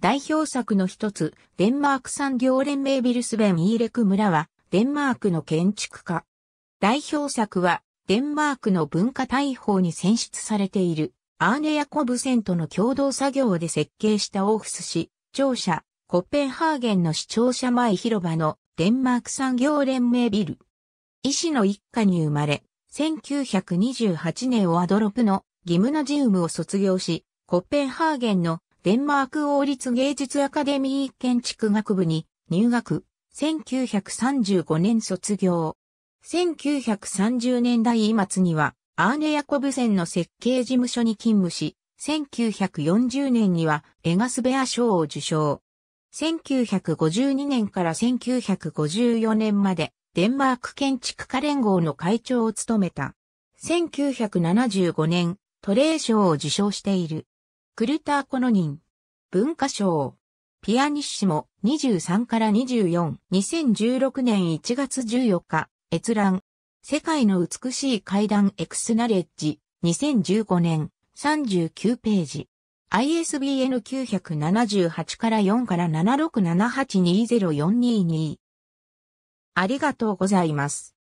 代表作の一つ、デンマーク産業連盟ビルスベン・イーレク村は、デンマークの建築家。代表作は、デンマークの文化大法に選出されている、アーネ・ヤコブセンとの共同作業で設計したオーフス市、庁舎、コッペンハーゲンの市庁舎前広場のデンマーク産業連盟ビル。医師の一家に生まれ、1928年オアドロプのギムナジウムを卒業し、コッペンハーゲンのデンマーク王立芸術アカデミー建築学部に入学、1935年卒業。1930年代末には、アーネ・ヤコブセンの設計事務所に勤務し、1940年にはエガスベア賞を受賞。1952年から1954年までデンマーク建築家連合の会長を務めた。1975年、トレー賞を受賞している。クルターコノニン。文化賞。ピアニッシモ23から24。2016年1月14日。閲覧。世界の美しい階段エクスナレッジ。2015年39ページ。ISBN 978から4から7678204222。ありがとうございます。